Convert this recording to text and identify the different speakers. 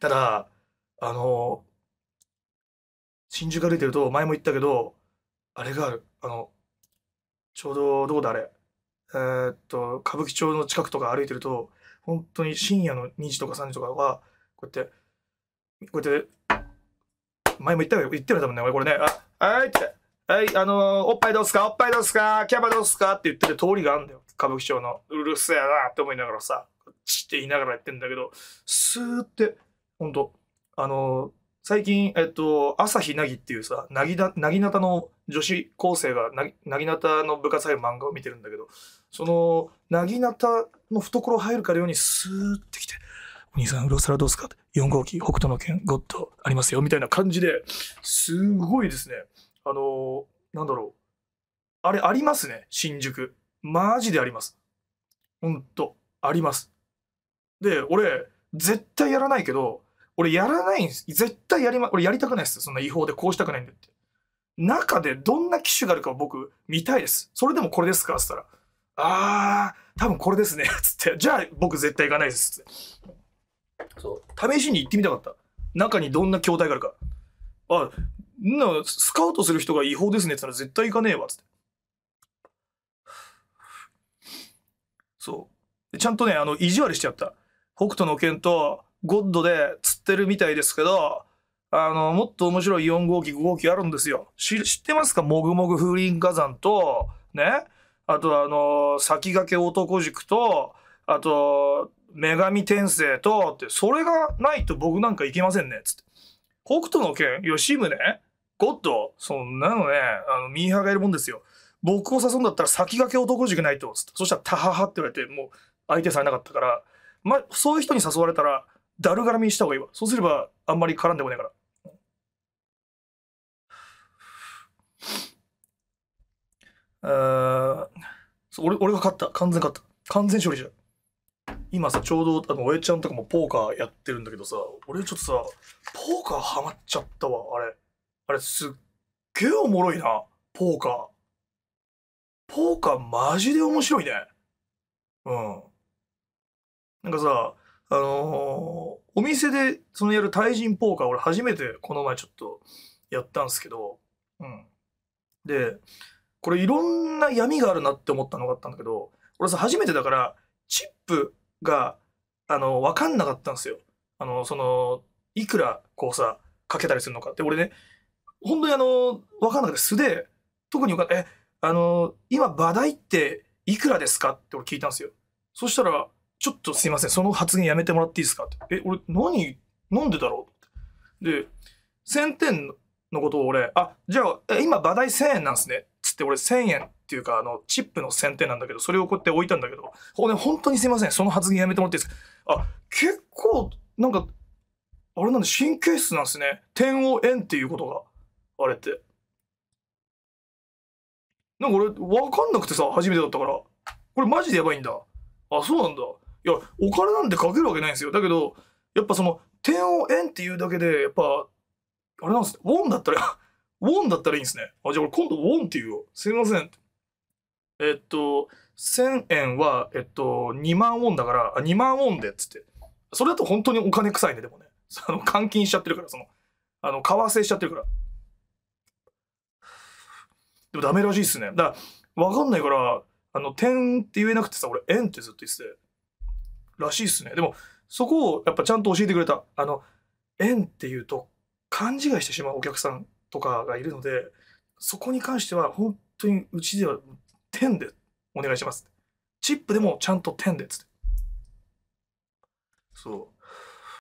Speaker 1: ただ、あの、新宿歩いてると、前も言ったけど、あれがある。あの、ちょうど、どこだあれ。えー、っと、歌舞伎町の近くとか歩いてると、本当に深夜の2時とか3時とかは、こうやって、こうやって、前も言ったよ、言ってる多分ね、俺これね、あ、はいって、はい、あのー、おっぱいどうすか、おっぱいどうすか、キャバどうすかって言ってる通りがあるんだよ。歌舞伎町の。うるせえなって思いながらさ、チって言いながらやってんだけど、スーって、本当あの、最近、えっと、朝日凪っていうさ、なぎな、なぎなたの女子高生がなぎ、なたの部活入る漫画を見てるんだけど、その、なぎなたの懐入るかのようにスーってきて、お兄さん、ウロサラどうすかって、4号機、北斗の剣、ゴッドありますよ、みたいな感じで、すごいですね。あの、なんだろう。あれ、ありますね、新宿。マジであります。ほんと、あります。で、俺、絶対やらないけど、俺やらないんです。絶対やりま、俺やりたくないです。そんな違法でこうしたくないんだって。中でどんな機種があるか僕見たいです。それでもこれですかっつったら、あー、多分これですね。つって、じゃあ僕絶対行かないです。つって。そう。試しに行ってみたかった。中にどんな筐体があるか。あ、な、スカウトする人が違法ですね。つったら絶対行かねえわ。つって。そう。ちゃんとね、あの、意地悪しちゃった。北斗の剣と、ゴッドで釣ってるみたいですけど、あの、もっと面白い4号機、5号機あるんですよ。知ってますかもぐもぐ風林火山と、ね。あと、あの、先駆け男軸と、あと、女神転生と、って、それがないと僕なんかいけませんね、つって。北斗の剣、吉宗、ね、ゴッド、そんなのね、あの、ミーハーがいるもんですよ。僕を誘うんだったら先駆け男軸ないと、つって。そしたら、タハハって言われて、もう、相手されなかったから、まあ、そういう人に誘われたら、だるがらみにした方がいいわ。そうすれば、あんまり絡んでもないから。あ俺俺が勝った。完全勝った。完全勝利じゃん。今さ、ちょうど、あの、おえちゃんとかもポーカーやってるんだけどさ、俺ちょっとさ、ポーカーハマっちゃったわ、あれ。あれ、すっげえおもろいな、ポーカー。ポーカーマジで面白いね。うん。なんかさ、あのー、お店でそのやる対人ポーカー、俺初めてこの前ちょっとやったんですけど、うん。で、これいろんな闇があるなって思ったのがあったんだけど、俺さ、初めてだから、チップが、あの、わかんなかったんですよ。あの、その、いくらこうさ、かけたりするのかって、俺ね、本当にあの、わかんなくて素で、特によかった、え、あの、今、馬代っていくらですかって俺聞いたんですよ。そしたら、ちょっとすいません、その発言やめてもらっていいですかって。え、俺、何、なんでだろうで、1000点のことを俺、あ、じゃあ、今、馬代1000円なんですね。つって俺1000円っていうか、あの、チップの1000点なんだけど、それをこうやって置いたんだけど、ほね、本当にすいません、その発言やめてもらっていいですかあ、結構、なんか、あれなんで神経質なんですね。点を円っていうことが、あれって。なんか俺、わかんなくてさ、初めてだったから、これマジでやばいんだ。あ、そうなんだ。いや、お金なんてかけるわけないんですよ。だけど、やっぱその、点を円っていうだけで、やっぱ、あれなんですね。ウォンだったら ウォンだったらいいんですね。あ、じゃあ俺今度ウォンって言うよ。すいません。えっと、1000円は、えっと、2万ウォンだから、あ2万ウォンでっつって。それだと本当にお金臭いね、でもね。そ の、換金しちゃってるから、その、あの、為替しちゃってるから。でもダメらしいっすね。だから、わかんないから、あの、点って言えなくてさ、俺、円ってずっと言ってて。らしいっすね。でも、そこをやっぱちゃんと教えてくれた。あの、円っていうと勘違いしてしまうお客さんとかがいるので、そこに関しては本当にうちでは点でお願いします。チップでもちゃんと点でっつって。そう。